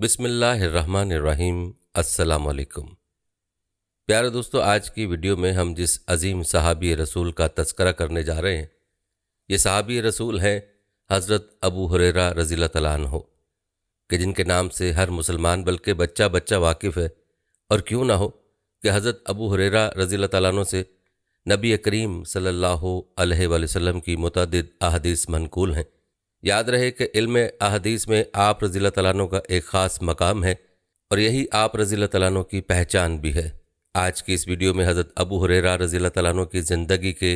बिसमीम अल्लाम प्यारे दोस्तों आज की वीडियो में हम जिस अजीम सहाबी रसूल का तस्करा करने जा रहे हैं ये सहाबी रसूल हैं हज़रत अबू हुररा रज़ी तलान हो कि जिनके नाम से हर मुसलमान बल्कि बच्चा बच्चा वाकिफ़ है और क्यों ना हो कि हज़रत अबू हुरेरा रज़ी तैन से नबी करीम सल्ला वसम की मतदद अहदीस मनकूल हैं याद रहे कि इल्म अहदीस में आप रजील तैन का एक ख़ास मकाम है और यही आप रजील तैनों की पहचान भी है आज की इस वीडियो में हज़रत अबू हुरेरा रजील तैनों की ज़िंदगी के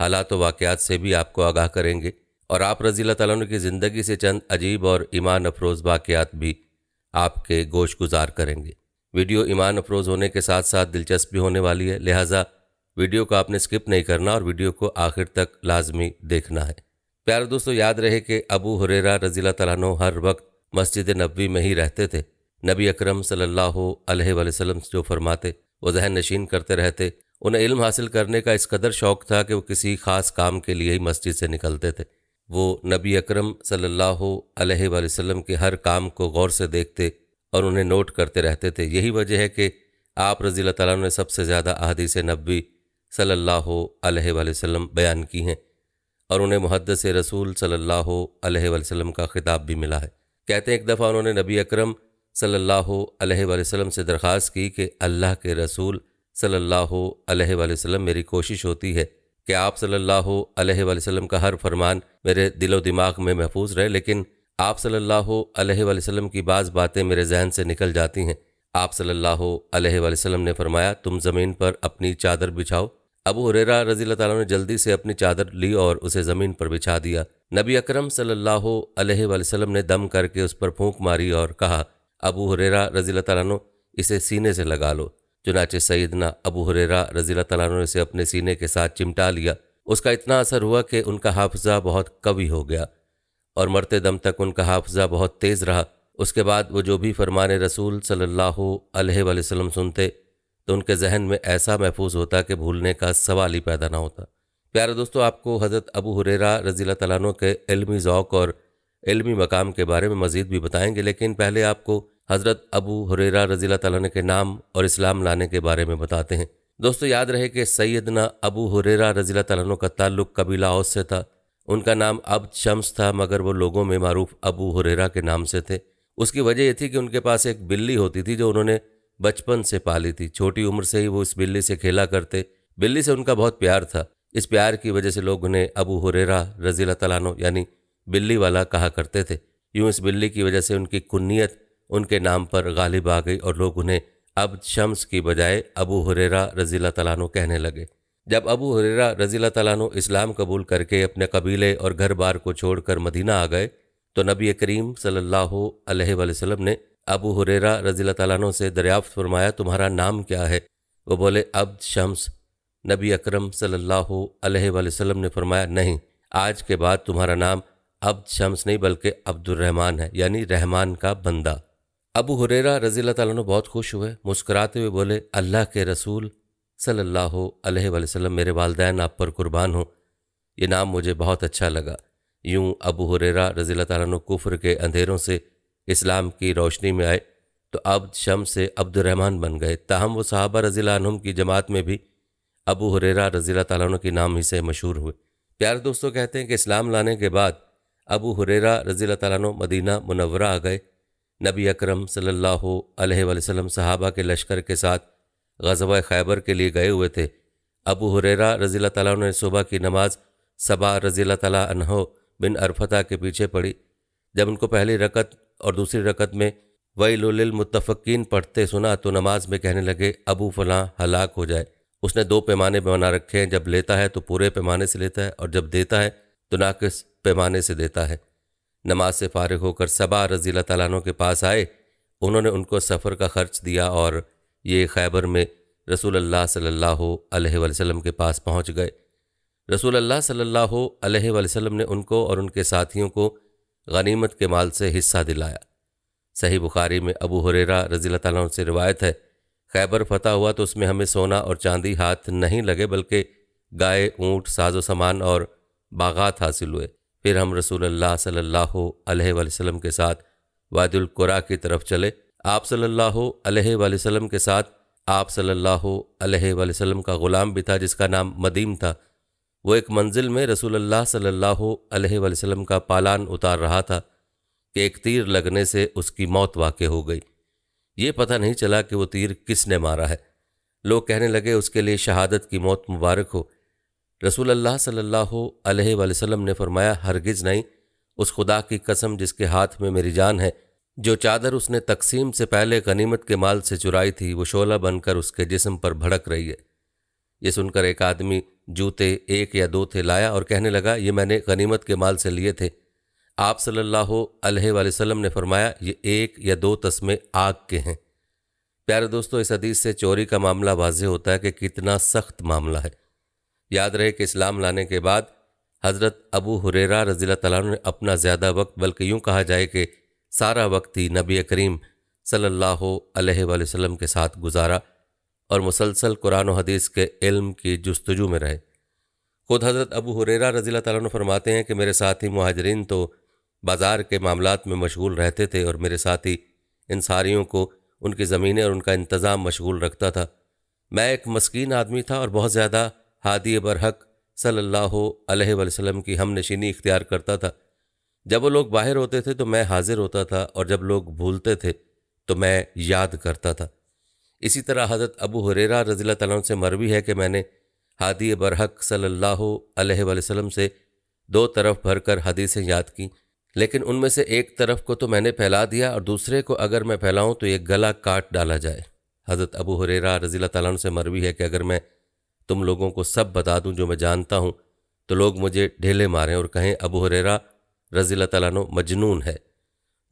हालात तो वाक़ात से भी आपको आगाह करेंगे और आप रजील तैन की ज़िंदगी से चंद अजीब और ईमान अफरोज़ वाक़ात भी आपके गोश गुजार करेंगे वीडियो ईमान अफरोज़ होने के साथ साथ दिलचस्प भी होने वाली है लिहाजा वीडियो को आपने स्किप नहीं करना और वीडियो को आखिर तक लाजमी देखना है प्यारे दोस्तों याद रहे कि अबू हुरेरा रजीला तलानो हर वक्त मस्जिद नबी में ही रहते थे नबी अकरम सल्लाम जो फरमाते वो जहन नशीन करते रहते उन्हें इल्म हासिल करने का इस कदर शौक था कि वो किसी खास काम के लिए ही मस्जिद से निकलते थे वो नबी अक्रम सल्लाम के हर काम को गौर से देखते और उन्हें नोट करते रहते थे यही वजह है कि आप रजील तला ने सबसे ज़्यादा अहदीस नबी सल्ला वसम बयान की हैं और उन्हें मुहदस रसूल सल्ला अलैहि का खिताब भी मिला है कहते हैं एक दफ़ा उन्होंने नबी अकरम सल्लाम से दरख्वास्त की कि अल्लाह के रसूल सल्ला अलैहि मेरी कोशिश होती है कि आप सल्ला अलैहि का हर फरमान मेरे दिलो दिमाग में महफूज रहे लेकिन आप सल्ला अलैहि की बाज़ बातें मेरे जहन से निकल जाती हैं आप सल्ला अलैहि ने फरमाया तुम ज़मीन पर अपनी चादर बिछाओ अबू हुरेरा रजील तला ने जल्दी से अपनी चादर ली और उसे ज़मीन पर बिछा दिया नबी अकरम सल्लल्लाहु अलैहि वसल्लम ने दम करके उस पर फूंक मारी और कहा अबू हुरेरा रज़ील अल्लाह इसे सीने से लगा लो चुनाचे सईदना अबू हुरेरा रज़ील अल्लाह ने इसे अपने सीने के साथ चिमटा लिया उसका इतना असर हुआ कि उनका हाफजा बहुत कवि हो गया और मरते दम तक उनका हाफजा बहुत तेज़ रहा उसके बाद वो जो भी फरमान रसूल सल्लल्लाहु अलैहि वसल्लम सुनते तो उनके जहन में ऐसा महफूज होता कि भूलने का सवाल ही पैदा ना होता प्यारे दोस्तों आपको हज़रत अबू हुरेरा रज़ी तैन के इलमी ओक़ और इलमी मकाम के बारे में मज़ीद भी बताएंगे लेकिन पहले आपको हज़रत अबू हुरेरा रजील तैन के नाम और इस्लाम लाने के बारे में बताते हैं दोस्तों याद रहे कि सैदना अबू हुरेरा रजील तैन का ताल्लुक़ कबीला औस से था उनका नाम अब शम्स था मगर वो लोगों में मरूफ अबू हुरेरा के नाम से थे उसकी वजह यह थी कि उनके पास एक बिल्ली होती थी जो उन्होंने बचपन से पाली थी छोटी उम्र से ही वो इस बिल्ली से खेला करते बिल्ली से उनका बहुत प्यार था इस प्यार की वजह से लोग उन्हें अबू हुरेरा रजीला तलानो यानी बिल्ली वाला कहा करते थे यूं इस बिल्ली की वजह से उनकी कुन्नीत उनके नाम पर गालिब आ गई और लोग उन्हें अब शम्स की बजाय अबू हुरेरा रजीला तलानो कहने लगे जब अबू हुरेरा रजीला तलानो इस्लाम कबूल करके अपने कबीले और घर बार को छोड़कर मदीना आ गए तो नबी करीम सल्लल्लाहु अलैहि वसल्लम ने अबू हुरेरा रजील तैन से दरियाफ्त फरमाया तुम्हारा नाम क्या है वह बोले अब्द शम्स नबी अक्रम सल्लाम ने फरमाया नहीं आज के बाद तुम्हारा नाम अब्द शम्स नहीं बल्कि अब्दुलरहमान है यानी रहमान का बंदा अबू हुरेरा रजील तैन बहुत खुश हुए मुस्कुराते हुए बोले अल्लाह के रसूल सल्लल्लाहु अलैहि मेरे वालदान आप पर कुर्बान हो ये नाम मुझे बहुत अच्छा लगा यूं अबू हुरेरा रजील तैन कुफ्र के अंधेरों से इस्लाम की रोशनी में आए तो अब शम से अब्दुलरहमान बन गए ताहम वो साहबा रजीम की जमात में भी अबू हुरेरा रजील तन के नाम ही से मशहूर हुए प्यारे दोस्तों कहते हैं कि इस्लाम लाने के बाद अबू हुरेरा रजील तन मदीना मुनवरा आ गए नबी अक्रम सल्लल्लाहु साहबा के लश्कर के साथ गजब खैबर के लिए गए हुए थे अबू हुरेरा रजील तन ने सुबह की नमाज़ सबा रजील तन बिन अरफता के पीछे पढ़ी जब उनको पहली रकत और दूसरी रकत में वही मुतफ़क़ीन पढ़ते सुना तो नमाज में कहने लगे अबू फलां हलाक हो जाए उसने दो पैमाने बना रखे हैं जब लेता है तो पूरे पैमाने से लेता है और जब देता है तो नाकस पैमाने से देता है नमाज से फारग होकर सबा रज़ी तैन के पास आए उन्होंने उनको सफ़र का खर्च दिया और ये खैबर में रसूल अल्लाह सल्लल्लाहु अलैहि के पास पहुँच गए रसूल अल्लाह सल्ला अलैहि ने उनको और उनके साथियों को गनीमत के माल से हिस्सा दिलाया सही बुखारी में अबू हुरेरा रजील तन से रिवायत है खैबर फतह हुआ तो उसमें हमें सोना और चांदी हाथ नहीं लगे बल्कि गाय ऊँट साजो सामान और बागात हासिल हुए फिर हम रसूल अल्लाह सल्लल्लाहु अलैहि के साथ वादुल कुरा की तरफ चले आप सल्लल्लाहु अलैहि के साथ आप सल्लल्लाहु अलैहि का ग़ुलाम भी था जिसका नाम मदीम था वो एक मंजिल में रसूलुल्लाह सल्लल्लाहु अलैहि वसल्लम का पालान उतार रहा था कि एक तीर लगने से उसकी मौत वाक़ हो गई ये पता नहीं चला कि वो तीर किसने मारा है लोग कहने लगे उसके लिए शहादत की मौत मुबारक हो रसूल अल्लाह सल्लल्लाहु अलैहि वसल्लम ने फरमाया हरगिज़ नहीं उस खुदा की कसम जिसके हाथ में मेरी जान है जो चादर उसने तकसीम से पहले गनीमत के माल से चुराई थी वो शोला बनकर उसके जिस्म पर भड़क रही है ये सुनकर एक आदमी जूते एक या दो थे लाया और कहने लगा ये मैंने गनीमत के माल से लिए थे आप सल्लल्लाहु अलैहि वसल्लम ने फरमाया ये एक या दो तस्मे आग के हैं प्यारे दोस्तों इस हदीस से चोरी का मामला वाजह होता है कि कितना सख्त मामला है याद रहे कि इस्लाम लाने के बाद हज़रत अबू हुरेरा रजील तला ने अपना ज़्यादा वक्त बल्कि यूँ कहा जाए कि सारा वक्त ही नबी करीम सल्लल्लाहु अलैहि वसल्लम के साथ गुजारा और मुसलसल कुरान और हदीस के इल्म की जस्तजू में रहे खुद हज़रत अबू हुरेरा रजील तैन फरमाते हैं कि मेरे साथी महाजरीन तो बाज़ार के मामला में मशगूल रहते थे और मेरे साथी इंसारियों को उनकी ज़मीनें और उनका इंतज़ाम मशगूल रखता था मैं एक मस्किन आदमी था और बहुत ज़्यादा हादी बरहक सल्ला वसलम की हम नशीनी इख्तियार करता था जब वो लोग बाहर होते थे तो मैं हाजिर होता था और जब लोग भूलते थे तो मैं याद करता था इसी तरह हज़रत अबू हुरेरा रजील तला से मरवी है कि मैंने हादी बरहक सल्लल्लाहु अलैहि वसल्लम से दो तरफ भरकर हदीसें याद की लेकिन उनमें से एक तरफ को तो मैंने फैला दिया और दूसरे को अगर मैं फैलाऊं तो ये गला काट डाला जाए हज़रत अबू हुरेरा रजील तला से मरवी है कि अगर मैं तुम लोगों को सब बता दूँ जो मैं जानता हूँ तो लोग मुझे ढेले मारें और कहें अबू हुरेरा रजील तला मजनून है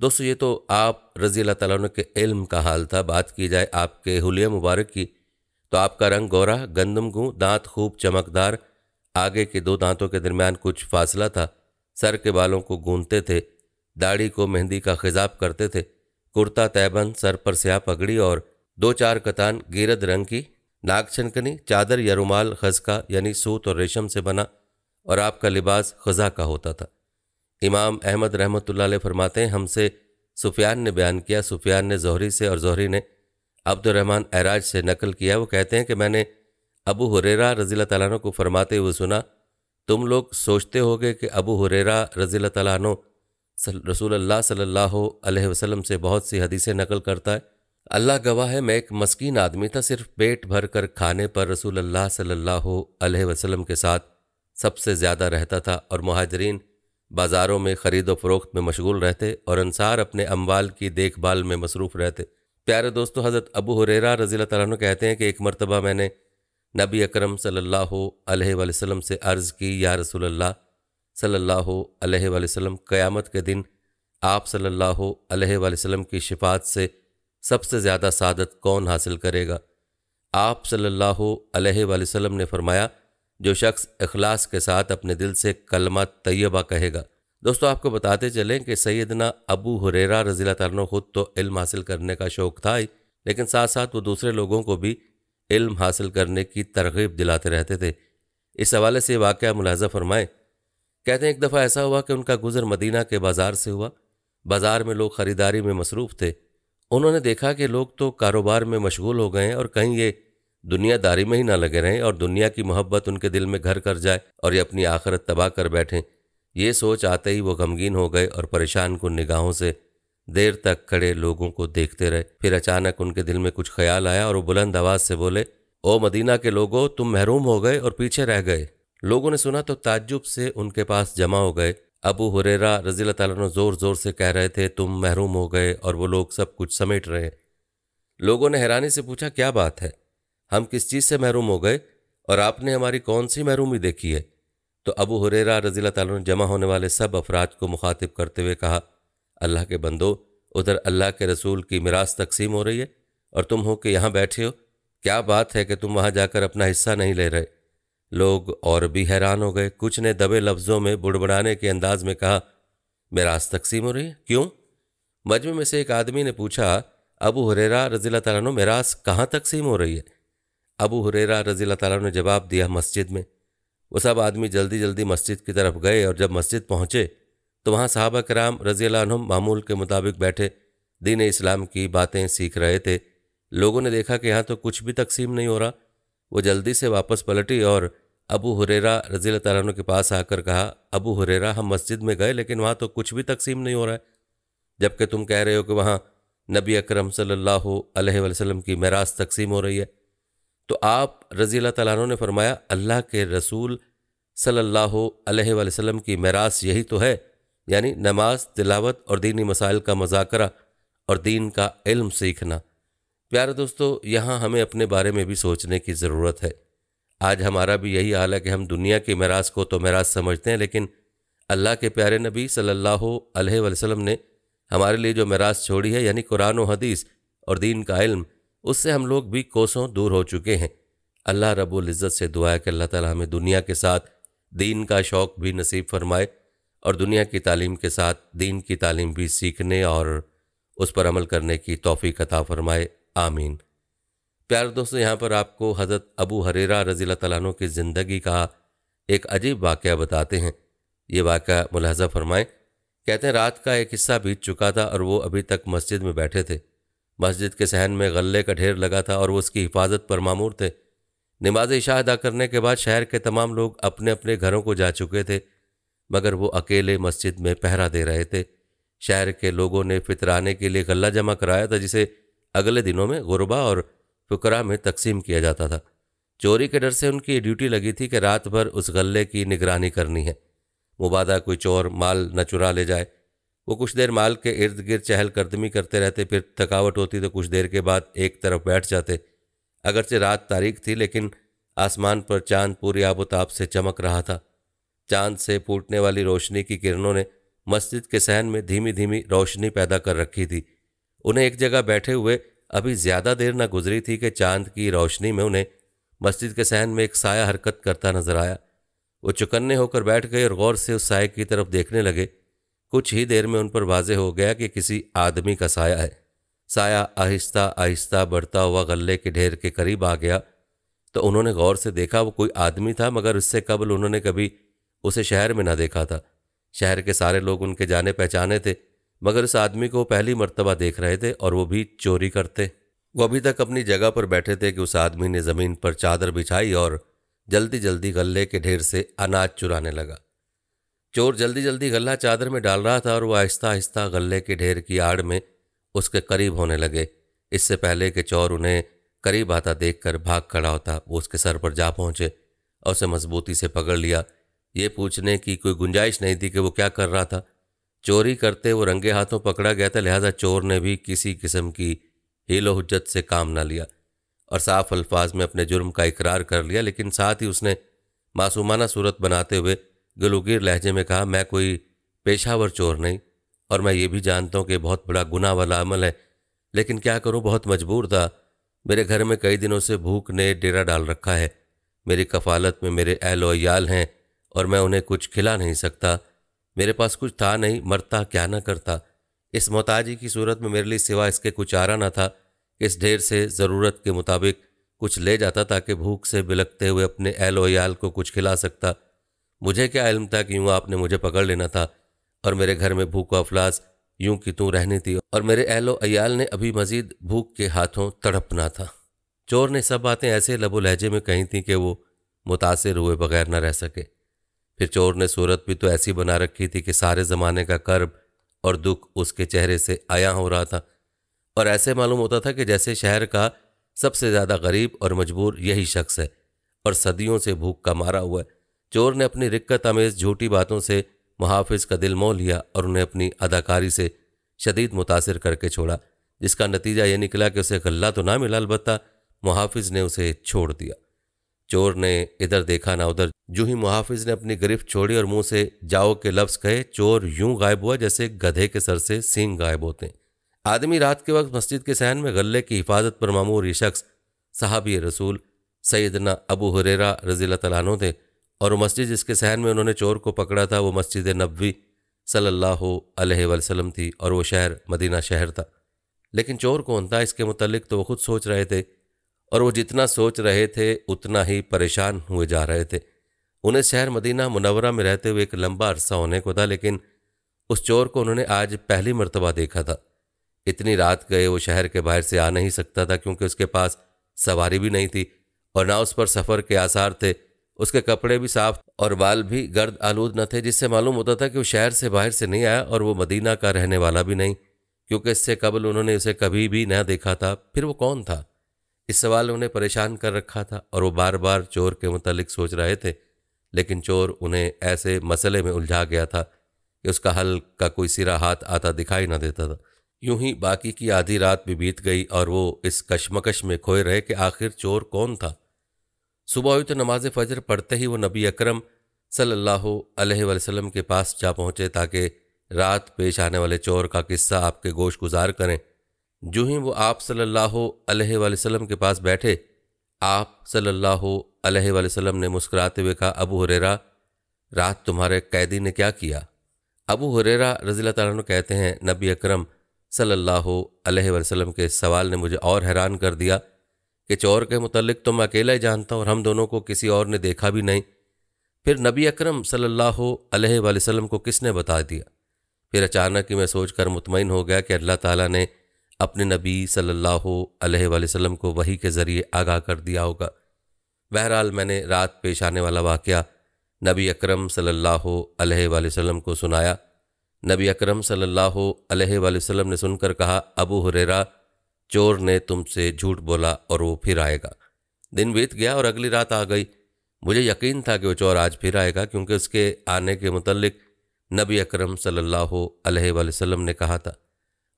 दोस्तों ये तो आप रजी अल्लाह के इल्म का हाल था बात की जाए आपके हलिया मुबारक की तो आपका रंग गोरा गंदम गूँ दांत खूब चमकदार आगे के दो दांतों के दरमियान कुछ फासला था सर के बालों को गूंदते थे दाढ़ी को मेहंदी का खिजाब करते थे कुर्ता तैबन सर पर स्या पगड़ी और दो चार कतान गिरद रंग की नाक छनकनी चादर या रुमाल खजका यानी सूत और रेशम से बना और आपका लिबास खजा का होता था इमाम अहमद रहमत ला फरमाते हैं हमसे सुफियान ने बयान किया सुफियान ने जहरी से और जहरी ने अब्दुलरहमान एराज से नकल किया वो कहते हैं कि मैंने अबू हुरेरा रजील तैन को फरमाते हुए सुना तुम लोग सोचते होगे कि अबू हुरेरा रजील तैन रसूल अल्लाह वसलम से बहुत सी हदीसें नकल करता है अल्लाह गवाह है मैं एक मस्किन आदमी था सिर्फ पेट भर कर खाने पर रसूल अल्लाह वसलम के साथ सबसे ज़्यादा रहता था और महाजरीन बाज़ारों में ख़रीद फरोख्त में मशगूल रहते और अनसार अपने अम्बाल की देखभाल में मसरूफ़ रहते प्यारे दोस्तों हज़रत अबू हुरेरा रज़ी तु कहते हैं कि एक मरतबा मैंने नबी अकरम सल्लल्लाहु अलैहि से अर्ज़ की या रसोल्ला सल्ला वसम क़्यामत के दिन आप सल्लल्लाहु की शिफात से सबसे ज़्यादा सादत कौन हासिल करेगा आप सल्लल्लाहु अलैहि ने फरमाया जो शख्स अखलास के साथ अपने दिल से कलमा तैयबा कहेगा दोस्तों आपको बताते चलें कि सैदना अबू हुरेरा रजीला तरन खुद तो इल्म हासिल करने का शौक़ था ही लेकिन साथ साथ वो दूसरे लोगों को भी इल्म हासिल करने की तरगीब दिलाते रहते थे इस हवाले से वाक़ मुलाजा फरमाएँ कहते हैं एक दफ़ा ऐसा हुआ कि उनका गुजर मदीना के बाज़ार से हुआ बाज़ार में लोग ख़रीदारी में मसरूफ़ थे उन्होंने देखा कि लोग तो कारोबार में मशगूल हो गए और कहीं ये दुनियादारी में ही ना लगे रहें और दुनिया की मोहब्बत उनके दिल में घर कर जाए और ये अपनी आखरत तबाह कर बैठें ये सोच आते ही वो गमगीन हो गए और परेशान को निगाहों से देर तक खड़े लोगों को देखते रहे फिर अचानक उनके दिल में कुछ ख्याल आया और वो बुलंद आवाज़ से बोले ओ मदीना के लोगों तुम महरूम हो गए और पीछे रह गए लोगों ने सुना तो ताज्जुब से उनके पास जमा हो गए अबू हुरेरा रजील तला ज़ोर ज़ोर से कह रहे थे तुम महरूम हो गए और वो लोग सब कुछ समेट रहे लोगों ने हैरानी से पूछा क्या बात है हम किस चीज़ से महरूम हो गए और आपने हमारी कौन सी महरूमी देखी है तो अबू हुरेरा रजील तु ने जमा होने वाले सब अफराद को मुखातिब करते हुए कहा अल्लाह के बंदो उधर अल्लाह के रसूल की मिरास तकसीम हो रही है और तुम हो कि यहाँ बैठे हो क्या बात है कि तुम वहाँ जाकर अपना हिस्सा नहीं ले रहे लोग और भी हैरान हो गए कुछ ने दबे लफ्ज़ों में बुड़बड़ाने के अंदाज में कहा मिरास तकसीम हो रही है क्यों मजमे में से एक आदमी ने पूछा अबू हुरेरा रजील तु मिरास कहाँ तकसीम हो रही है अबू हुरेरा रज़ी तला ने जवाब दिया मस्जिद में वो सब आदमी जल्दी जल्दी मस्जिद की तरफ गए और जब मस्जिद पहुँचे तो वहाँ साहबा कराम रज़ी मामूल के मुताबिक बैठे दीन इस्लाम की बातें सीख रहे थे लोगों ने देखा कि यहाँ तो कुछ भी तकसीम नहीं हो रहा वो जल्दी से वापस पलटी और अबू हुरेरा रजील तला के पास आकर कहा अबू हुरेरा हम मस्जिद में गए लेकिन वहाँ तो कुछ भी तकसीम नहीं हो रहा है जबकि तुम कह रहे हो कि वहाँ नबी अक्रम सल्ला वसलम की मेराज तकसीम हो रही है तो आप रज़ी अल्लाह ने फरमाया अल्लाह के रसूल सल्लल्लाहु अलैहि वसल्लम की मरास यही तो है यानी नमाज तिलावत और दीनी मसाइल का मजाकरा और दीन का इल्म सीखना प्यारे दोस्तों यहाँ हमें अपने बारे में भी सोचने की ज़रूरत है आज हमारा भी यही हाल है कि हम दुनिया की मरास को तो मराज समझते हैं लेकिन अल्लाह के प्यारे नबी सल्लल्लाहु अलैहि वसल्लम ने हमारे लिए जो मरास छोड़ी है यानी कुरान हदीस और दीन का इल्म उससे हम लोग भी कोसों दूर हो चुके हैं अल्लाह रब्बुल इज़्ज़त से दुआ है कि अल्लाह ताला हमें दुनिया के साथ दीन का शौक़ भी नसीब फरमाए और दुनिया की तालीम के साथ दीन की तालीम भी सीखने और उस पर अमल करने की तोफ़ी अता फरमाए आमीन प्यार दोस्तों यहाँ पर आपको हज़रत अबू हरेरा रज़ी तैन की ज़िंदगी का एक अजीब वाक़ बताते हैं ये वाक़ मुलाजा फरमाएँ कहते हैं रात का एक हिस्सा बीत चुका था और वो अभी तक मस्जिद में बैठे थे मस्जिद के सहन में गले का ढेर लगा था और वो उसकी हिफाजत पर मामूर थे नमाज इशा अदा करने के बाद शहर के तमाम लोग अपने अपने घरों को जा चुके थे मगर वो अकेले मस्जिद में पहरा दे रहे थे शहर के लोगों ने फितराने के लिए गला जमा कराया था जिसे अगले दिनों में गुरबा और फकरा में तकसीम किया जाता था चोरी के डर से उनकी ड्यूटी लगी थी कि रात भर उस गले की निगरानी करनी है मुबादा कोई चोर माल न चुरा ले जाए वो कुछ देर माल के इर्द गिर्द चहलकदमी करते रहते फिर थकावट होती तो कुछ देर के बाद एक तरफ बैठ जाते अगरचे रात तारीख थी लेकिन आसमान पर चांद पूरी आबोताब से चमक रहा था चांद से फूटने वाली रोशनी की किरणों ने मस्जिद के सहन में धीमी धीमी रोशनी पैदा कर रखी थी उन्हें एक जगह बैठे हुए अभी ज़्यादा देर न गुजरी थी कि चांद की रोशनी में उन्हें मस्जिद के सहन में एक साया हरकत करता नजर आया वो चुकन्ने होकर बैठ गए और गौर से उस साय की तरफ देखने लगे कुछ ही देर में उन पर वाजे हो गया कि किसी आदमी का साया है साया आहिस्ता आहिस्ता बढ़ता हुआ गले के ढेर के करीब आ गया तो उन्होंने गौर से देखा वो कोई आदमी था मगर उससे कबल उन्होंने कभी उसे शहर में ना देखा था शहर के सारे लोग उनके जाने पहचाने थे मगर उस आदमी को पहली मर्तबा देख रहे थे और वो भी चोरी करते वो अभी तक अपनी जगह पर बैठे थे कि उस आदमी ने ज़मीन पर चादर बिछाई और जल्दी जल्दी गले के ढेर से अनाज चुराने लगा चोर जल्दी जल्दी गल्ला चादर में डाल रहा था और वह आहिस्ता आहिस्ता गले के ढेर की आड़ में उसके करीब होने लगे इससे पहले कि चोर उन्हें करीब आता देखकर भाग खड़ा होता वो उसके सर पर जा पहुंचे और उसे मजबूती से पकड़ लिया ये पूछने की कोई गुंजाइश नहीं थी कि वो क्या कर रहा था चोरी करते वो रंगे हाथों पकड़ा गया था लिहाजा चोर ने भी किसी किस्म की हीलो हजत से काम ना लिया और साफ अल्फाज में अपने जुर्म का इकरार कर लिया लेकिन साथ ही उसने मासूमाना सूरत बनाते हुए गुलगीर लहजे में कहा मैं कोई पेशावर चोर नहीं और मैं ये भी जानता हूँ कि बहुत बड़ा गुना वाला अमल है लेकिन क्या करूँ बहुत मजबूर था मेरे घर में कई दिनों से भूख ने डेरा डाल रखा है मेरी कफालत में मेरे अहल याल हैं और मैं उन्हें कुछ खिला नहीं सकता मेरे पास कुछ था नहीं मरता क्या ना करता इस मोहताजी की सूरत में मेरे लिए सिवा इसके कुछ आरा ना था इस ढेर से ज़रूरत के मुताबिक कुछ ले जाता ताकि भूख से बिलकते हुए अपने अहल याल को कुछ खिला सकता मुझे क्या इल्म था कि यूं आपने मुझे पकड़ लेना था और मेरे घर में भूख अफलास यूं कि तू रहनी थी और मेरे अहलो अयाल ने अभी मजीद भूख के हाथों तड़पना था चोर ने सब बातें ऐसे लबो लहजे में कही थी कि वो मुतासर हुए बगैर न रह सके फिर चोर ने सूरत भी तो ऐसी बना रखी थी कि सारे ज़माने का कर्ब और दुख उसके चेहरे से आया हो रहा था और ऐसे मालूम होता था कि जैसे शहर का सबसे ज़्यादा गरीब और मजबूर यही शख्स है और सदियों से भूख का मारा हुआ है चोर ने अपनी रिक्कत आमेज झूठी बातों से मुहाफिज का दिल मोह लिया और उन्हें अपनी अदाकारी से शदीद मुतासर करके छोड़ा जिसका नतीजा ये निकला कि उसे गल्ला तो ना मिला अलबत् मुहाफिज ने उसे छोड़ दिया चोर ने इधर देखा ना उधर जू ही मुहाफिज ने अपनी गिरफ्त छोड़ी और मुंह से जाओ के लफ्ज़ कहे चोर यूं गायब हुआ जैसे गधे के सर से सींग गायब होते हैं आदमी रात के वक्त मस्जिद के सहन में गले की हिफाजत पर मामूर ये शख्स साहबी रसूल सैदना अबू हुरेरा रजील तला थे और वो मस्जिद जिसके सहन में उन्होंने चोर को पकड़ा था वो मस्जिद नबी सल्लल्लाहु अलैहि वसल्लम थी और वो शहर मदीना शहर था लेकिन चोर कौन था इसके मुतलिक तो वो खुद सोच रहे थे और वो जितना सोच रहे थे उतना ही परेशान हुए जा रहे थे उन्हें शहर मदीना मुनवरा में रहते हुए एक लंबा अरसा होने को था लेकिन उस चोर को उन्होंने आज पहली मरतबा देखा था इतनी रात गए वो शहर के बाहर से आ नहीं सकता था क्योंकि उसके पास सवारी भी नहीं थी और ना उस पर सफ़र के आसार थे उसके कपड़े भी साफ और बाल भी गर्द आलूद न थे जिससे मालूम होता था कि वो शहर से बाहर से नहीं आया और वो मदीना का रहने वाला भी नहीं क्योंकि इससे कबल उन्होंने उसे कभी भी न देखा था फिर वो कौन था इस सवाल उन्हें परेशान कर रखा था और वो बार बार चोर के मुतलिक सोच रहे थे लेकिन चोर उन्हें ऐसे मसले में उलझा गया था कि उसका हल का कोई सिरा हाथ आता दिखाई ना देता था यूं ही बाकी की आधी रात भी बीत गई और वो इस कश्मकश में खोए रहे कि आखिर चोर कौन था सुबह हुई तो नमाज फजर पढ़ते ही वो नबी अकरम सल अल्लाह वसल्लम के पास जा पहुँचे ताकि रात पेश आने वाले चोर का किस्सा आपके गोश गुजार करें जो ही वो आप सल्लल्लाहु अलैहि के पास बैठे आप सल्ला ने मुस्कुराते हुए कहा अबू हुरेरा रात तुम्हारे कैदी ने क्या किया अबू हुरेरा रजील तु कहते हैं नबी अक्रम सल्ला वसलम के सवाल ने मुझे और हैरान कर दिया कि चोर के मुतलक तो मैं अकेला ही जानता हूँ और हम दोनों को किसी और ने देखा भी नहीं फिर नबी अकरम सल्लल्लाहु अलैहि वसल्लम को किसने बता दिया फिर अचानक ही मैं सोचकर मुतमिन हो गया कि अल्लाह ताला ने अपने नबी सल्लल्लाहु वसल्लम को वही के ज़रिए आगाह कर दिया होगा बहरहाल मैंने रात पेश आने वाला वाक़ नबी अकरम सल्ला को सुनाया नबी अक्रम सल्ला वसम ने सुनकर कहा अबू हुरेरा चोर ने तुमसे झूठ बोला और वो फिर आएगा दिन बीत गया और अगली रात आ गई मुझे यकीन था कि वो चोर आज फिर आएगा क्योंकि उसके आने के मुतलक नबी अकरम सल्लल्लाहु अलैहि वसल्लम ने कहा था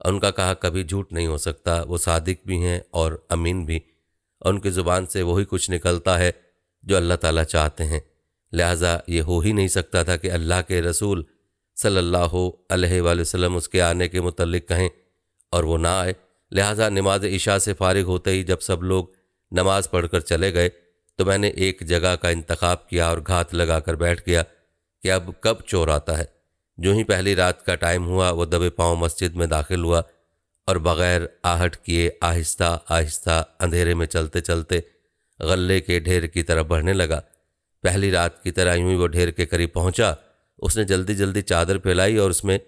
उनका कहा कभी झूठ नहीं हो सकता वो सादिक भी हैं और अमीन भी उनकी ज़ुबान से वही कुछ निकलता है जो अल्लाह ताला चाहते हैं लिहाजा ये हो ही नहीं सकता था कि अल्लाह के रसूल सल्लल्लाहु अलैहि वसल्लम उसके आने के मुतलक कहें और वो ना आए लिहाजा नमाज इशा से फारिग होते ही जब सब लोग नमाज पढ़कर चले गए तो मैंने एक जगह का इंतखब किया और घात लगा कर बैठ गया कि अब कब चोर आता है जो ही पहली रात का टाइम हुआ वह दबे पाँव मस्जिद में दाखिल हुआ और बग़ैर आहट किए आहिस्ता आहिस्ता अंधेरे में चलते चलते गले के ढेर की तरफ बढ़ने लगा पहली रात की तरह यूं ही वो ढेर के करीब पहुंचा उसने जल्दी जल्दी चादर फैलाई और उसमें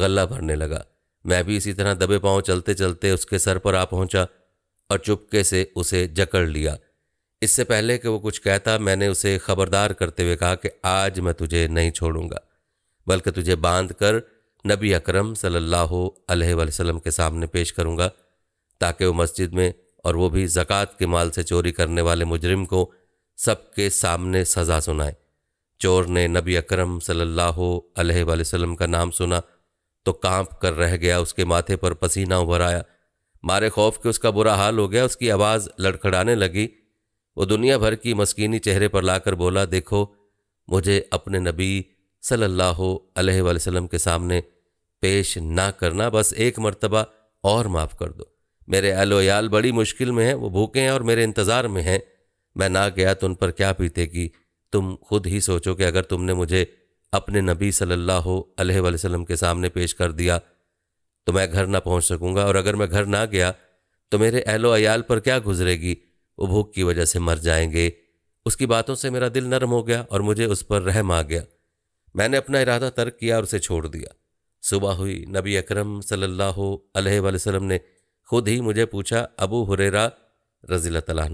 गला भरने लगा मैं भी इसी तरह दबे पांव चलते चलते उसके सर पर आ पहुंचा और चुपके से उसे जकड़ लिया इससे पहले कि वो कुछ कहता मैंने उसे खबरदार करते हुए कहा कि आज मैं तुझे नहीं छोड़ूंगा बल्कि तुझे बांध कर नबी अकरम सल्लल्लाहु अलैहि वसल्लम के सामने पेश करूंगा ताकि वो मस्जिद में और वो भी ज़क़़त के माल से चोरी करने वाले मुजरिम को सबके सामने सज़ा सुनाए चोर ने नबी अकरम सल्ला वसम का नाम सुना तो कांप कर रह गया उसके माथे पर पसीना उभर आया मारे खौफ के उसका बुरा हाल हो गया उसकी आवाज़ लड़खड़ाने लगी वो दुनिया भर की मस्कीनी चेहरे पर लाकर बोला देखो मुझे अपने नबी सल्लल्लाहु अलैहि वसल्लम के सामने पेश ना करना बस एक मरतबा और माफ़ कर दो मेरे अलोयाल बड़ी मुश्किल में हैं वो भूखे हैं और मेरे इंतज़ार में हैं मैं ना गया तो उन पर क्या पीते कि तुम खुद ही सोचो कि अगर तुमने मुझे अपने नबी सल्लल्लाहु अलैहि वसल्लम के सामने पेश कर दिया तो मैं घर ना पहुंच सकूंगा और अगर मैं घर ना गया तो मेरे अहलो अयाल पर क्या गुजरेगी वो भूख की वजह से मर जाएंगे उसकी बातों से मेरा दिल नरम हो गया और मुझे उस पर रहम आ गया मैंने अपना इरादा तर्क किया और उसे छोड़ दिया सुबह हुई नबी अक्रम सल्लाम ने खुद ही मुझे पूछा अबू हुरेरा रजील तला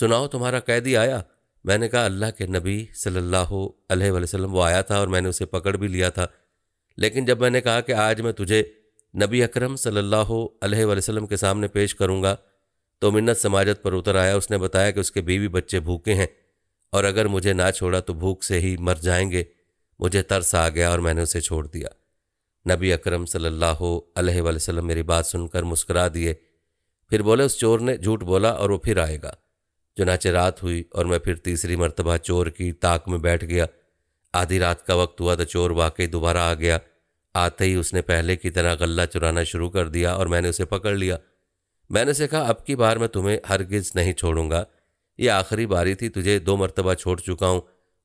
सुनाओ तुम्हारा कैदी आया मैंने कहा अल्लाह के नबी सल्लल्लाहु अलैहि वसल्लम वो आया था और मैंने उसे पकड़ भी लिया था लेकिन जब मैंने कहा कि आज मैं तुझे नबी अकरम सल्लल्लाहु अलैहि वसल्लम के सामने पेश करूंगा तो मिन्नत समाजत पर उतर आया उसने बताया कि उसके बीवी बच्चे भूखे हैं और अगर मुझे ना छोड़ा तो भूख से ही मर जाएंगे मुझे तरस आ गया और मैंने उसे छोड़ दिया नबी अकरम सल्लल्लाहु अलैहि वसल्लम मेरी बात सुनकर मुस्करा दिए फिर बोले उस चोर ने झूठ बोला और वो फिर आएगा चुनाचे रात हुई और मैं फिर तीसरी मरतबा चोर की ताक में बैठ गया आधी रात का वक्त हुआ तो चोर वाकई दोबारा आ गया आते ही उसने पहले की तरह गला चुराना शुरू कर दिया और मैंने उसे पकड़ लिया मैंने से कहा अब की बार मैं तुम्हें हरगिज नहीं छोड़ूंगा ये आखिरी बारी थी तुझे दो मरतबा छोड़ चुका हूँ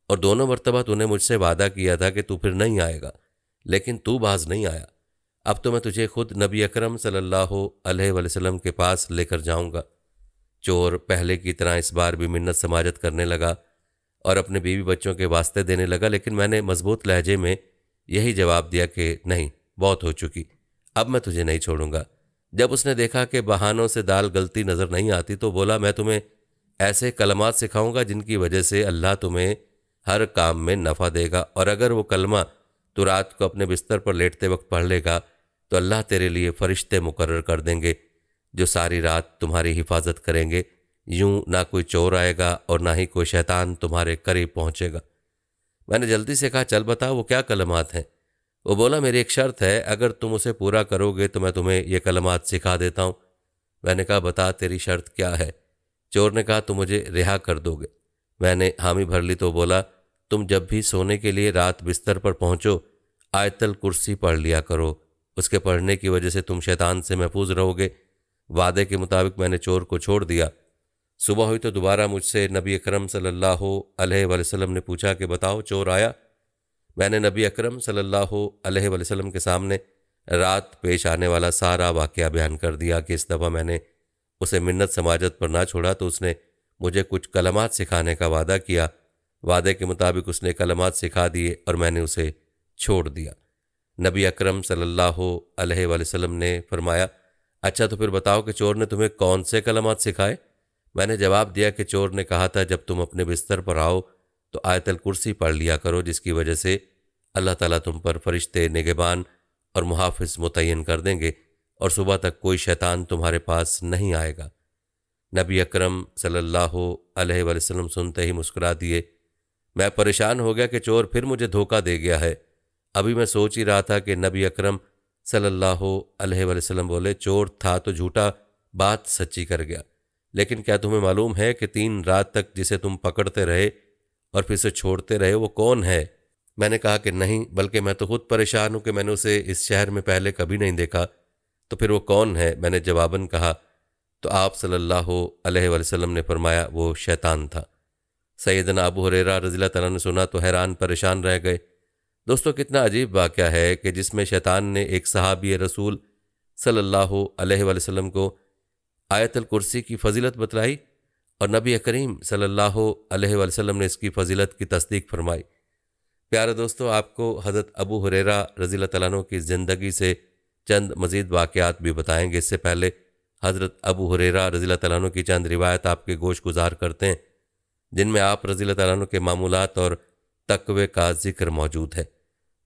और दोनों मरतबा तूने मुझसे वादा किया था कि तू फिर नहीं आएगा लेकिन तू बाज नहीं आया अब तो मैं तुझे खुद नबी अक्रम सल्ला वसलम के पास लेकर जाऊंगा चोर पहले की तरह इस बार भी मिन्नत समाजत करने लगा और अपने बीवी बच्चों के वास्ते देने लगा लेकिन मैंने मजबूत लहजे में यही जवाब दिया कि नहीं बहुत हो चुकी अब मैं तुझे नहीं छोड़ूंगा जब उसने देखा कि बहानों से दाल गलती नज़र नहीं आती तो बोला मैं तुम्हें ऐसे कलमात सिखाऊंगा जिनकी वजह से अल्लाह तुम्हें हर काम में नफ़ा देगा और अगर वो कलमा तो रात को अपने बिस्तर पर लेटते वक्त पढ़ लेगा तो अल्लाह तेरे लिए फरिश्ते मुकर कर देंगे जो सारी रात तुम्हारी हिफाजत करेंगे यूं ना कोई चोर आएगा और ना ही कोई शैतान तुम्हारे करीब पहुंचेगा मैंने जल्दी से कहा चल बता वो क्या कलमात हैं वो बोला मेरी एक शर्त है अगर तुम उसे पूरा करोगे तो मैं तुम्हें ये कलमात सिखा देता हूँ मैंने कहा बता तेरी शर्त क्या है चोर ने कहा तुम मुझे रिहा कर दोगे मैंने हामी भर ली तो बोला तुम जब भी सोने के लिए रात बिस्तर पर पहुंचो आयतल कुर्सी पढ़ लिया करो उसके पढ़ने की वजह से तुम शैतान से महफूज रहोगे वादे के मुताबिक मैंने चोर को छोड़ दिया सुबह हुई तो दोबारा मुझसे नबी अकरम सल्लल्लाहु अलैहि वसल्लम ने पूछा कि बताओ चोर आया मैंने नबी अकरम सल्लल्लाहु अलैहि वसल्लम के सामने रात पेश आने वाला सारा वाक़ बयान कर दिया कि इस दफ़ा मैंने उसे मिन्नत समाजत पर ना छोड़ा तो उसने मुझे कुछ कलमात सिखाने का वादा किया वादे के मुताबिक उसने कलमात सिखा दिए और मैंने उसे छोड़ दिया नबी अकरम सल्लल्लाहु अलैहि वसल्लम ने फरमाया अच्छा तो फिर बताओ कि चोर ने तुम्हें कौन से कलमात सिखाए मैंने जवाब दिया कि चोर ने कहा था जब तुम अपने बिस्तर पर आओ तो आयतल कुर्सी पढ़ लिया करो जिसकी वजह से अल्लाह ताला तुम पर फरिश्ते निगेबान और मुहाफ़ मुतयन कर देंगे और सुबह तक कोई शैतान तुम्हारे पास नहीं आएगा नबी अकरम सल्लल्लाहु अलैहि वसल्लम सुनते ही मुस्कुरा दिए मैं परेशान हो गया कि चोर फिर मुझे धोखा दे गया है अभी मैं सोच ही रहा था कि नबी अक्रम सल्लल्लाहु अलैहि वसल्लम बोले चोर था तो झूठा बात सच्ची कर गया लेकिन क्या तुम्हें मालूम है कि तीन रात तक जिसे तुम पकड़ते रहे और फिर उसे छोड़ते रहे वो कौन है मैंने कहा कि नहीं बल्कि मैं तो खुद परेशान हूँ कि मैंने उसे इस शहर में पहले कभी नहीं देखा तो फिर वो कौन है मैंने जवाबन कहा तो आप सल्लल्लाहु अलैहि वसल्लम ने फरमाया वो शैतान था सैदन अबू हरेरा रजीला तला ने सुना तो हैरान परेशान रह गए दोस्तों कितना अजीब वाक़ है कि जिसमें शैतान ने एक सहाबी रसूल सल्लल्लाहु अलैहि वसल्लम को आयतल कुर्सी की फजीलत बतलाई और नबी करीम सल्लल्लाहु अलैहि वसल्लम ने इसकी फजीलत की तस्दीक फरमाई प्यारे दोस्तों आपको हज़रत अबू हुरेरा रजील तैन की ज़िंदगी से चंद मज़ीद वाक़ात भी बताएंगे इससे पहले हज़रत अबू हुरेरा रजील तैन की चंद रिवायत आपके गोश गुजार करते हैं जिनमें आप रजील तैन के मामूलत और तकवे का जिक्र मौजूद है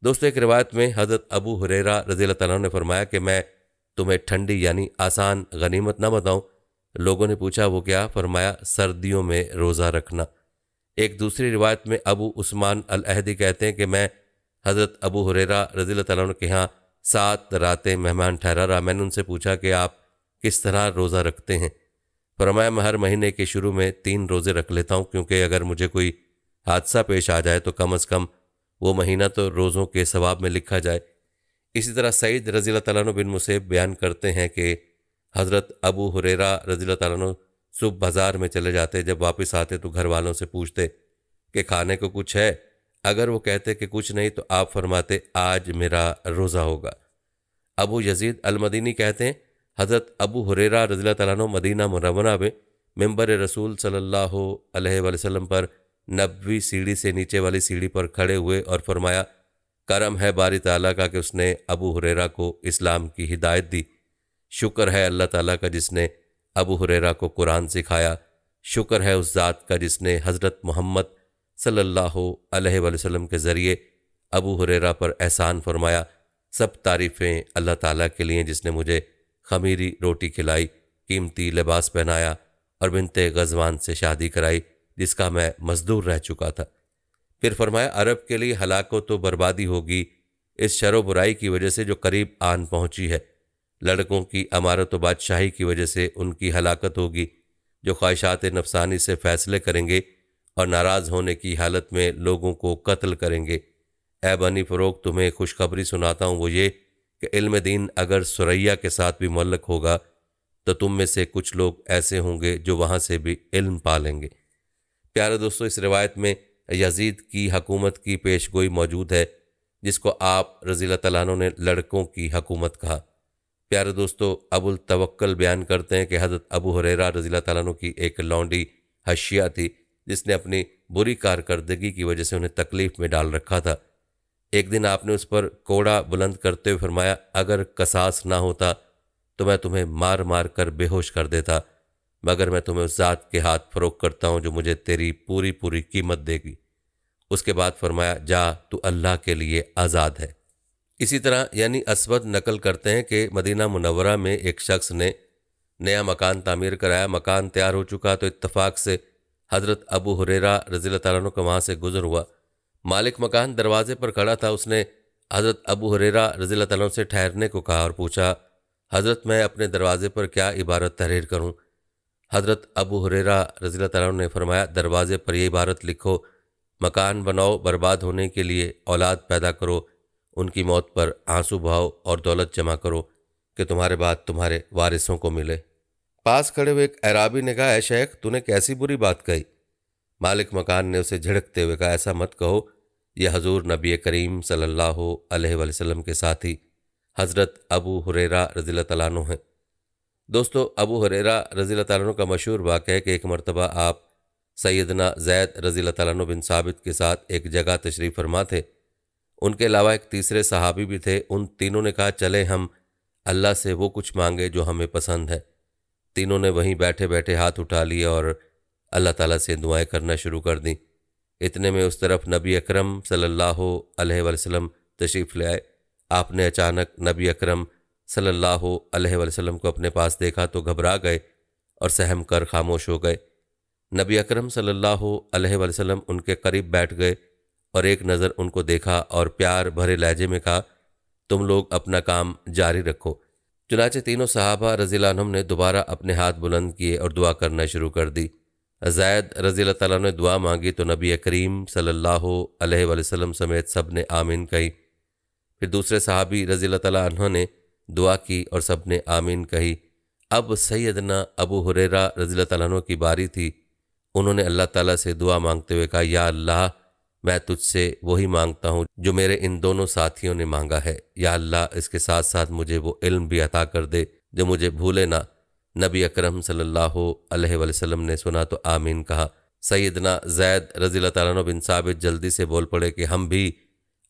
दोस्तों एक रिवायत में हज़रत अबू हुरेरा रजी तला ने फरमाया कि मैं तुम्हें ठंडी यानी आसान गनीमत ना बताऊं लोगों ने पूछा वो क्या फरमाया सर्दियों में रोज़ा रखना एक दूसरी रिवायत में अबू उस्मान अलहदी कहते हैं कि मैं हज़रत अबू हुरेरा रजी तला के यहाँ सात रातें मेहमान ठहरा रहा मैंने उनसे पूछा कि आप किस तरह रोज़ा रखते हैं फरमाया मैं हर महीने के शुरू में तीन रोज़े रख लेता हूँ क्योंकि अगर मुझे कोई हादसा पेश आ जाए तो कम अज़ कम वो महीना तो रोज़ों के सवाब में लिखा जाए इसी तरह सईद रजील तैन बिन मुसेब बयान करते हैं कि हज़रत अबू हुरेरा रजील तैन सुबह बाज़ार में चले जाते जब वापस आते तो घर वालों से पूछते कि खाने को कुछ है अगर वो कहते कि कुछ नहीं तो आप फरमाते आज मेरा रोज़ा होगा अबू यजीद अलमदीनी कहते हैं हज़रत अबू हुरेरा रजील तैन मदीना मुरवना में मेम्बर रसूल सल्ला वसम पर नब्बी सीढ़ी से नीचे वाली सीढ़ी पर खड़े हुए और फरमाया करम है बारी ताला का कि उसने अबू हुरेरा को इस्लाम की हिदायत दी शुक्र है अल्लाह ताला का जिसने अबू हुरेरा को कुरान सिखाया शुक्र है उस ज़ात का जिसने हज़रत मोहम्मद सल्ला वसम के ज़रिए अबू हुरेरा पर एहसान फरमाया सब तारीफ़ें अल्लाह ताला के लिए जिसने मुझे खमीरी रोटी खिलाई कीमती लिबास पहनाया और बिनते गजवान से शादी कराई जिसका मैं मजदूर रह चुका था फिर फरमाया अरब के लिए हलाको तो बर्बादी होगी इस शरो बुराई की वजह से जो करीब आन पहुंची है लड़कों की अमारत बादशाही की वजह से उनकी हलाकत होगी जो ख्वाहिशात नफसानी से फैसले करेंगे और नाराज़ होने की हालत में लोगों को कत्ल करेंगे ए बनी फ़रोग तुम्हें खुशखबरी सुनाता हूँ वो ये कि इल्म दीन अगर सुरैया के साथ भी मलक होगा तो तुम में से कुछ लोग ऐसे होंगे जो वहाँ से भी इल्म पा लेंगे प्यारे दोस्तों इस रिवायत में यजीद की हकूमत की पेश गोई मौजूद है जिसको आप रजील तैनों ने लड़कों की हकूमत कहा प्यारे दोस्तों अबुल तवक्ल बयान करते हैं कि हज़रत अबू हरेरा रजील तैनों की एक लौंडी हशिया थी जिसने अपनी बुरी कारकर्दगी की वजह से उन्हें तकलीफ़ में डाल रखा था एक दिन आपने उस पर कोड़ा बुलंद करते हुए फरमाया अगर कसास ना होता तो मैं तुम्हें मार मार कर बेहोश कर देता मगर मैं तुम्हें उस ज़ात के हाथ फरोख करता हूँ जो मुझे तेरी पूरी पूरी कीमत देगी उसके बाद फरमाया जा तू अल्लाह के लिए आज़ाद है इसी तरह यानी असवद नकल करते हैं कि मदीना मुनवरा में एक शख्स ने नया मकान तामीर कराया मकान तैयार हो चुका तो इतफ़ाक़ से हज़रत अबू हुरेरा रजील तन का वहाँ से गुजर हुआ मालिक मकान दरवाजे पर खड़ा था उसने हज़रत अबू हुरेरा रजील तन से ठहरने को कहा और पूछा हज़रत मैं अपने दरवाजे पर क्या इबारत तहरीर करूँ हज़रत अबू हुरेरा रजील तैन ने फरमाया दरवाज़े पर ये इबारत लिखो मकान बनाओ बर्बाद होने के लिए औलाद पैदा करो उनकी मौत पर आंसू बहाओ और दौलत जमा करो कि तुम्हारे बाद तुम्हारे वारिसों को मिले पास खड़े हुए एक अराबी ने कहा ऐ शेख तूने कैसी बुरी बात कही मालिक मकान ने उसे झिड़कते हुए कहा ऐसा मत कहो यह हजूर नबी करीम सल्लल्लाहु अलैहि वसल्लम के साथी हज़रत अबू हुरेरा रजील तैन हैं दोस्तों अबू हरेरा रज़ी तु का मशहूर वाक़ है कि एक मरतबा आप सैदना जैद रज़ी तु बिन साबित के साथ एक जगह तशरीफ़ फरमा थे उनके अलावा एक तीसरे सहाबी भी थे उन तीनों ने कहा चले हम अल्लाह से वो कुछ मांगे जो हमें पसंद है तीनों ने वहीं बैठे बैठे हाथ उठा लिए और अल्लाह ताला से दुआएं करना शुरू कर दी इतने में उस तरफ नबी अकरम सल्लल्लाहु अलैहि वसल्लम तशरीफ़ ले आए आपने अचानक नबी अकरम सल्लल्लाहु अलैहि वसल्लम को अपने पास देखा तो घबरा गए और सहम कर खामोश हो गए नबी अकरम सल्लल्लाहु अलैहि वसल्लम उनके करीब बैठ गए और एक नज़र उनको देखा और प्यार भरे लहजे में कहा तुम लोग अपना काम जारी रखो चुनाचे तीनों साहबा रजीलम ने दोबारा अपने हाथ बुलंद किए और दुआ करना शुरू कर दी जैद रज़ील तला ने दुआ मांगी तो नबी करीम सल्ला वसम समेत सब ने आमीन कही फिर दूसरे साहबी रज़ील तला ने दुआ की और सब ने आमीन कही अब सैदना अबू हुरेरा रजील तैन की बारी थी उन्होंने अल्लाह ताला से दुआ मांगते हुए कहा या अल्लाह मैं तुझसे वही मांगता हूँ जो मेरे इन दोनों साथियों ने मांगा है या अल्लाह इसके साथ साथ मुझे वो इल्म भी अता कर दे जो मुझे भूले ना नबी अक्रम सल्लाम ने सुना तो आमीन कहा सैदना जैद रजील तैन बिन साबित जल्दी से बोल पड़े कि हम भी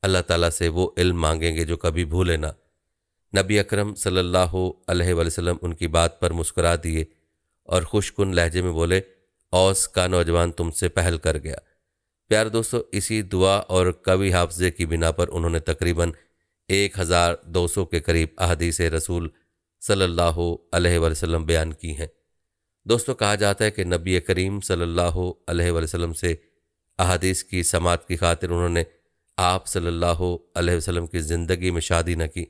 अल्लाह ताला से वो इल्म मांगेंगे जो कभी भूले ना नबी अकरम सल्लल्लाहु अलैहि वसल्लम उनकी बात पर मुस्करा दिए और खुशकुन लहजे में बोले औस का नौजवान तुमसे पहल कर गया प्यार दोस्तों इसी दुआ और कवि हाफजे की बिना पर उन्होंने तकरीबन एक हज़ार दो सौ के करीब अहदीस रसूल सल्लल्लाहु अलैहि वसल्लम बयान की हैं दोस्तों कहा जाता है कि नबी करीम सल्लल्लाहु अलैहि वसल्लम से अहदीस की समात की खातिर उन्होंने आप सल्लल्लाहु अलैहि वसल्लम की ज़िंदगी में शादी न की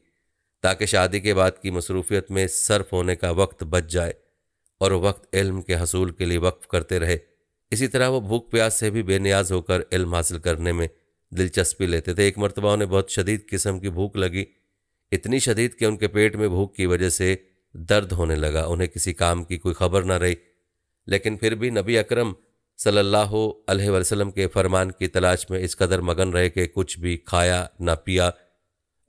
ताकि शादी के बाद की मसरूफियत में सर्फ होने का वक्त बच जाए और वक्त इल्म के हसूल के लिए वक्फ करते रहे इसी तरह वो भूख प्यास से भी बेनियाज होकर इल्म हासिल करने में दिलचस्पी लेते थे एक मरतबा उन्हें बहुत शदीद किस्म की भूख लगी इतनी शदीद कि उनके पेट में भूख की वजह से दर्द होने लगा उन्हें किसी काम की कोई खबर ना रही लेकिन फिर भी नबी अक्रम सल्लल्लाहु अलैहि वसल्लम के फरमान की तलाश में इस कदर मगन रहे कि कुछ भी खाया ना पिया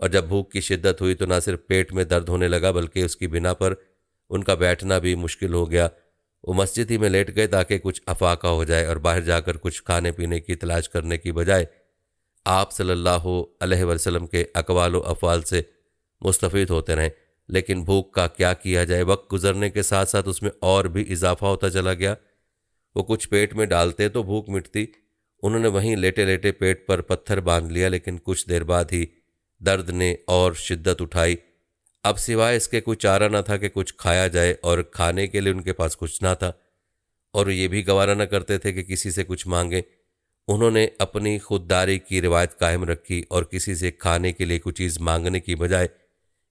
और जब भूख की शिद्दत हुई तो ना सिर्फ पेट में दर्द होने लगा बल्कि उसकी बिना पर उनका बैठना भी मुश्किल हो गया वो मस्जिद ही में लेट गए ताकि कुछ अफाका हो जाए और बाहर जाकर कुछ खाने पीने की तलाश करने की बजाय आप सल्लल्लाहु अलैहि वसल्लम के अकवाल अफवाल से मुस्तफ़ होते रहें लेकिन भूख का क्या किया जाए वक्त गुजरने के साथ साथ उसमें और भी इजाफा होता चला गया वो कुछ पेट में डालते तो भूख मिटती उन्होंने वहीं लेटे लेटे पेट पर पत्थर बांध लिया लेकिन कुछ देर बाद ही दर्द ने और शिद्दत उठाई अब सिवाय इसके कोई चारा न था कि कुछ खाया जाए और खाने के लिए उनके पास कुछ ना था और ये भी गवारा न करते थे कि किसी से कुछ मांगे उन्होंने अपनी खुददारी की रिवायत कायम रखी और किसी से खाने के लिए कुछ चीज़ मांगने की बजाय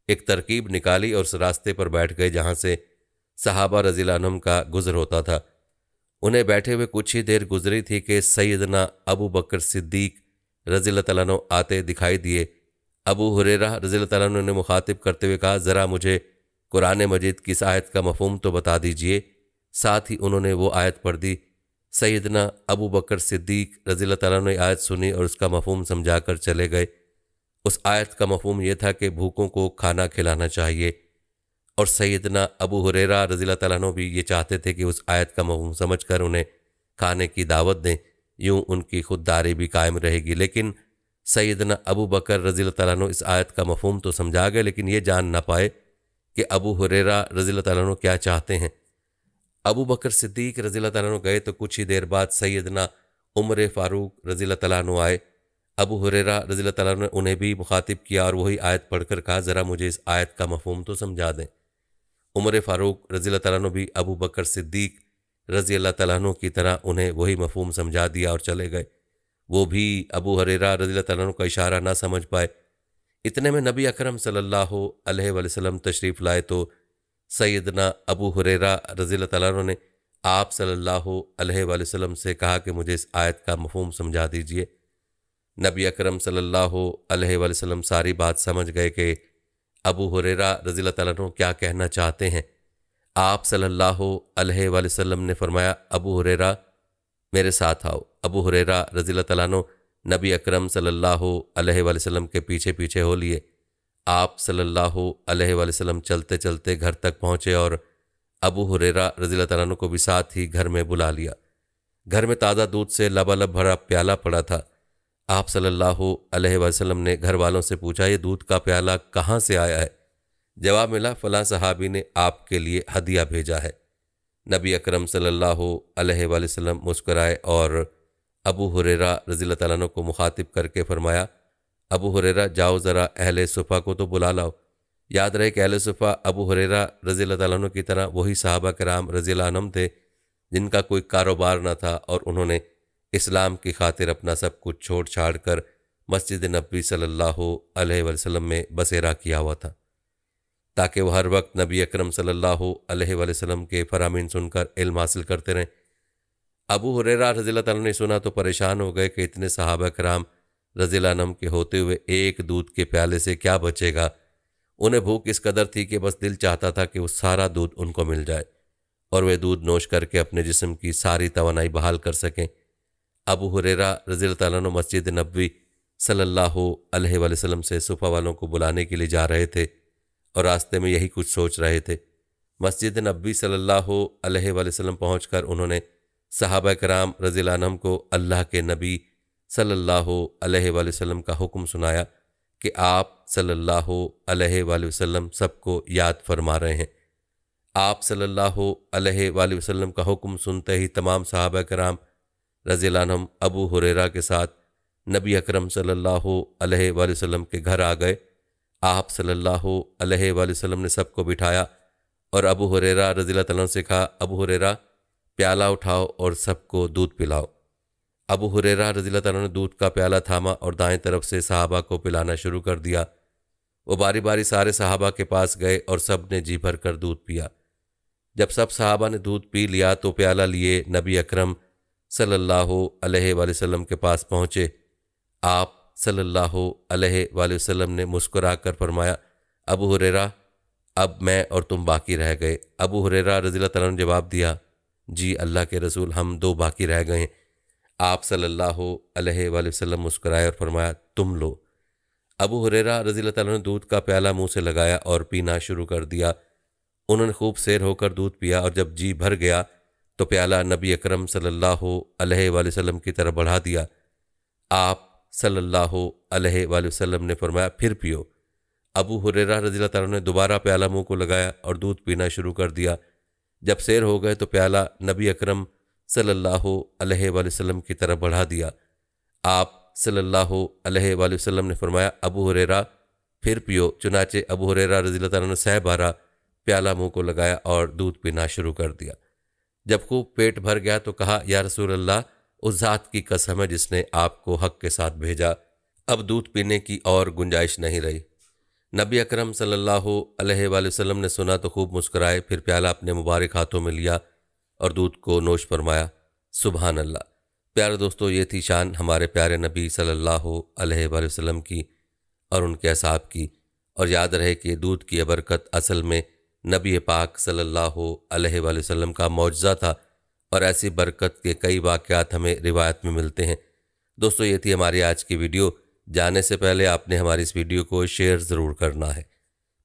एक तरकीब निकाली और उस रास्ते पर बैठ गए जहाँ से सहाबा रजीलानम का गुजर होता था उन्हें बैठे हुए कुछ ही देर गुजरी थी कि सैदना अबू बकर सिद्दीक रजील तलानो आते दिखाई दिए अबू हुरेरा रजील ने मुखातिब करते हुए कहा ज़रा मुझे कुरान मजीद किस आयत का मफहम तो बता दीजिए साथ ही उन्होंने वो आयत पढ़ दी सैदना अबू बकर सिद्दीक रजील ने आयत सुनी और उसका मफहम समझा कर चले गए उस आयत का मफहम यह था कि भूखों को खाना खिलाना चाहिए और सैदना अबू हुरेरा रजील तु भी ये चाहते थे कि उस आयत का मफहम समझ कर उन्हें खाने की दावत दें यूँ उनकी खुददारी भी कायम रहेगी लेकिन सैदना अबू बकर रज़ी तु इस आयत का मफहम तो समझा गए लेकिन ये जान ना पाए कि अबू हुरेरा रजील तु क्या चाहते हैं अबू बकर सिद्दीक रजील तु गए तो कुछ ही देर बाद सैदना उम्र फ़ारूक रजील तु आए अबू हुरेरा रजील तु ने उन्हें भी मुखातिब किया और वही आयत पढ़कर कहा ज़रा मुझे इस आयत का मफहम तो समझा दें उमर फ़ारूक रजील तु भी अबू बकर सिद्दीक रज़ी तु की तरह उन्हें वही मफहम समझा दिया और चले गए वो भी अबू हरेरा रजील तन का इशारा ना समझ पाए इतने में नबी अकरम सल्लल्लाहु अलैहि वसल्लम तशरीफ़ लाए तो सैदना अबू हुरेरा रजील तैन ने आप सल्लल्लाहु अलैहि वसल्लम से कहा कि मुझे इस आयत का मफहम समझा दीजिए नबी अकरम सल्लल्लाहु अलैहि वसल्लम सारी बात समझ गए कि अबू हुरेरा रजील तैन क्या कहना चाहते हैं आप सल्लल्लाहु अलैहि वसल्लम ने फरमाया अबू हुरेरा मेरे साथ आओ अबू हुरेरा रजील तलानो नबी अक्रम सल्लाम के पीछे पीछे हो लिए आप सल्लल्लाहु चलते चलते घर तक पहुँचे और अबू हुरेरा रजील तैन को भी साथ ही घर में बुला लिया घर में ताज़ा दूध से लबालब भरा प्याला पड़ा था आप सल्लल्लाहु अलैहि वसल्लम ने घर वालों से पूछा ये दूध का प्याला कहाँ से आया है जवाब मिला फला सहाबी ने आपके लिए हदिया भेजा है नबी अकरम सल्लल्लाहु अलैहि वसल्लम मुस्कराए और अबू हुरेरा रजील तैन को मुखातिब करके फरमाया अबू हुरेरा जाओ ज़रा अहल सुफ़ा को तो बुला लाओ याद रहे कि अहल सुफ़ा अबू हुरेरा रजील तैन की तरह वही साहबा कराम आनम थे जिनका कोई कारोबार न था और उन्होंने इस्लाम की खातिर अपना सब कुछ छोड़ छाड़ कर मस्जिद नबी सल्लल्लाहु अलैहि वसल्लम में बसेरा किया हुआ था ताकि वह हर वक्त नबी अकरम सल्लल्लाहु अलैहि वसल्लम के फरामीन सुनकर इल्म हासिल करते रहें अबू हुरेरा रजील ने सुना तो परेशान हो गए कि इतने सहाब कराम रजीलानम के होते हुए एक दूध के प्याले से क्या बचेगा उन्हें भूख इस कदर थी कि बस दिल चाहता था कि वो सारा दूध उनको मिल जाए और वे दूध नोश करके अपने जिसम की सारी तोानाई बहाल कर सकें अबू हुर रजील मस्जिद नबी सल्लल्लाहु अलैहि वसल्लम से सुफा वालों को बुलाने के लिए जा रहे थे और रास्ते में यही कुछ सोच रहे थे मस्जिद नबी सल्लल्लाहु अलैहि वसल्लम पहुंचकर उन्होंने साहब कराम रजीलानम को अल्लाह के नबी सल्लल्लाहु अलैहि वसल्लम का हुक्म सुनाया कि आप सल्लल्लाहु अलैहि वसल्लम सबको याद फरमा रहे हैं आप सल्लल्लाहु अलैहि वसल्लम का हुक्म सुनते ही तमाम साहब कराम रजीलानम अबू हुरेरा के साथ नबी अक्रम सल्ला वसम के घर आ गए आप सल्लल्लाहु अलैहि वसल्लम ने सबको बिठाया और अबू हुरेरा रजील तला से कहा अबू हुरेरा प्याला उठाओ और सबको दूध पिलाओ अबू हुरेरा रजील तला ने दूध का प्याला थामा और दाएं तरफ से साहबा को पिलाना शुरू कर दिया वो बारी बारी सारे साहबा के पास गए और सब ने जी भर कर दूध पिया जब सब साहबा ने दूध पी लिया तो प्याला लिए नबी अक्रम सल्लल्लाहु अलैहि के पास पहुँचे आप सल्लल्लाहु अलैहि वसल्लम ने मुस्करा कर फरमाया अबू हुरेरा अब मैं और तुम बाकी रह गए अबू हुररा रजील तला ने जवाब दिया जी अल्लाह के रसूल हम दो बाकी रह गए आप सल्लल्लाहु अलैहि वसल्लम मुस्कुराए और फरमाया तुम लो अबू हुररा रजील ने दूध का प्याला मुँह से लगाया और पीना शुरू कर दिया उन्होंने खूब सैर होकर दूध पिया और जब जी भर गया तो प्याला नबी अक्रम सल्ला वसम की तरफ बढ़ा दिया आप सल्लल्लाहु अलैहि वसल्लम ने फरमाया फिर पियो अबू हुरेरा रजील तार ने दोबारा प्याला मुंह को लगाया और दूध पीना शुरू कर दिया जब शेर हो गए तो प्याला नबी अकरम सल्लल्लाहु अलैहि वसल्लम की तरफ बढ़ा दिया आप सल्लल्लाहु अलैहि वसल्लम ने फरमाया अबू हुरेरा फिर पियो चुनाचे अबू हुरेरा रजील तार ने सह प्याला मुँह को लगाया और दूध पीना शुरू कर दिया जब खूब पेट भर गया तो कहा या रसूल अल्लाह उस जात की कसम है जिसने आपको हक के साथ भेजा अब दूध पीने की और गुंजाइश नहीं रही नबी अकरम सल्लल्लाहु अलैहि वसल्लम ने सुना तो खूब मुस्कराए फिर प्याला अपने मुबारक हाथों में लिया और दूध को नोश फरमाया सुबहान अल्लाह प्यारे दोस्तों ये थी शान हमारे प्यारे नबी सल्लल्लाहु अलैहि वसल्लम की और उनके असाब की और याद रहे कि दूध की बरकत असल में नबी पाक सल्लल्लाहु अलैहि वसल्लम का मुआजा था और ऐसी बरकत के कई वाक़ात हमें रिवायत में मिलते हैं दोस्तों ये थी हमारी आज की वीडियो जाने से पहले आपने हमारी इस वीडियो को शेयर ज़रूर करना है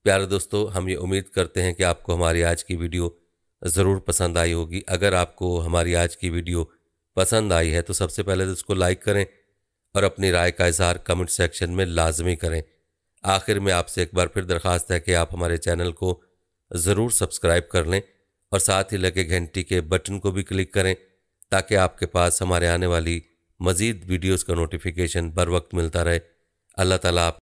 प्यारे दोस्तों हम ये उम्मीद करते हैं कि आपको हमारी आज की वीडियो ज़रूर पसंद आई होगी अगर आपको हमारी आज की वीडियो पसंद आई है तो सबसे पहले तो उसको लाइक करें और अपनी राय का इजहार कमेंट सेक्शन में लाजमी करें आखिर में आपसे एक बार फिर दरख्वास्त है कि आप हमारे चैनल को ज़रूर सब्सक्राइब कर लें और साथ ही लगे घंटी के बटन को भी क्लिक करें ताकि आपके पास हमारे आने वाली मज़ीद वीडियोस का नोटिफिकेशन बर वक्त मिलता रहे अल्लाह ताला आप